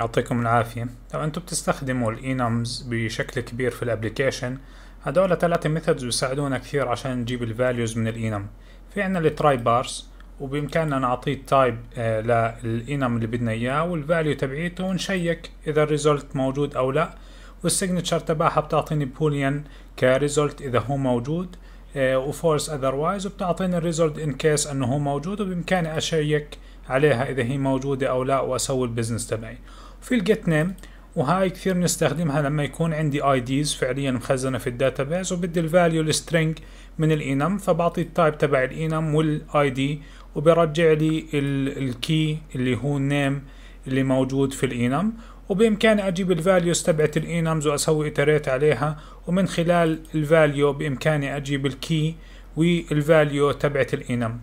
يعطيكم العافية لو انتم بتستخدموا الانums بشكل كبير في الابليكيشن هدول ثلاثة ميثودز بيساعدونا كثير عشان نجيب الفاليوز من الانم في عنا التراي بارس وبامكاننا نعطيه تايب آه، للانم اللي بدنا اياه والفاليو تبعيته ونشيك اذا الريزولت موجود او لا والسيجنتشر تبعها بتعطيني بوليان كريزولت اذا هو موجود وفورس اذروايز وبتعطيني الريزولت ان كيس انه هو موجود وبامكاني اشيك عليها اذا هي موجوده او لا واسوي البزنس تبعي في الجيت نيم وهاي كثير بنستخدمها لما يكون عندي اي ديز فعليا مخزنه في الداتابيز وبدي الفاليو string من الانم فبعطي التايب تبع الانم والاي دي وبرجع لي الكي اللي هو النيم اللي موجود في الانم وبإمكاني أجيب الفاليوز تبعت الإنمز وأسوي إتريت عليها ومن خلال الفاليو بإمكاني أجيب الكي والفاليو تبعت الإنم